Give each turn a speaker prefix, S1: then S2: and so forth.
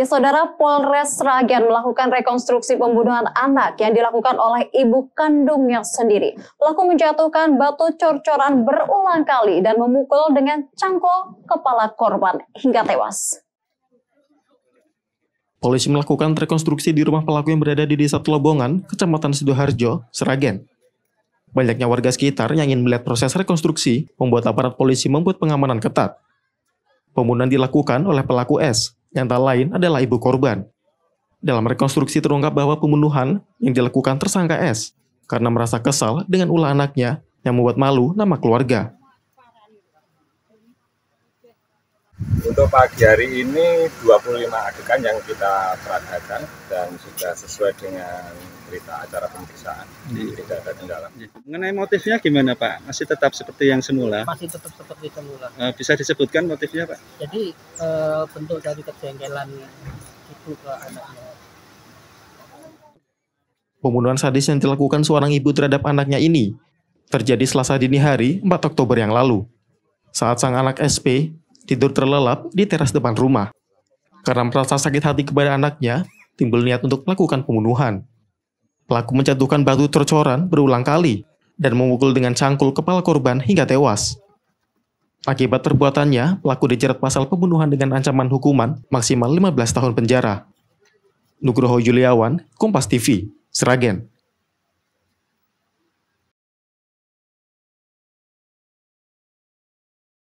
S1: Ya, Saudara Polres Sragen melakukan rekonstruksi pembunuhan anak yang dilakukan oleh ibu kandungnya sendiri. Pelaku menjatuhkan batu cor-coran berulang kali dan memukul dengan cangkul kepala korban hingga tewas.
S2: Polisi melakukan rekonstruksi di rumah pelaku yang berada di Desa Telobongan, Kecamatan Sidoarjo, Sragen. Banyaknya warga sekitar yang ingin melihat proses rekonstruksi membuat aparat polisi membuat pengamanan ketat. Pembunuhan dilakukan oleh pelaku S, yang tak lain adalah ibu korban. Dalam rekonstruksi terungkap bahwa pembunuhan yang dilakukan tersangka S karena merasa kesal dengan ulah anaknya yang membuat malu nama keluarga. untuk pagi hari ini 25
S1: adegan yang kita peragakan dan sudah sesuai dengan berita acara pemeriksaan. Iya. Tidak ada kendala. Iya.
S2: Mengenai motifnya gimana Pak? Masih tetap seperti yang semula? Masih
S1: tetap seperti semula.
S2: E, bisa disebutkan motifnya Pak?
S1: Jadi e, bentuk dari kejengkelan ibu ke anaknya.
S2: Pembunuhan sadis yang dilakukan seorang ibu terhadap anaknya ini terjadi selasa dini hari 4 Oktober yang lalu. Saat sang anak SP tidur terlelap di teras depan rumah. Karena merasa sakit hati kepada anaknya, timbul niat untuk melakukan pembunuhan. Pelaku menjatuhkan batu tercoran berulang kali dan memukul dengan cangkul kepala korban hingga tewas. Akibat perbuatannya, pelaku dijerat pasal pembunuhan dengan ancaman hukuman maksimal 15 tahun penjara. Nugroho Juliawan, Kompas TV, Seragen.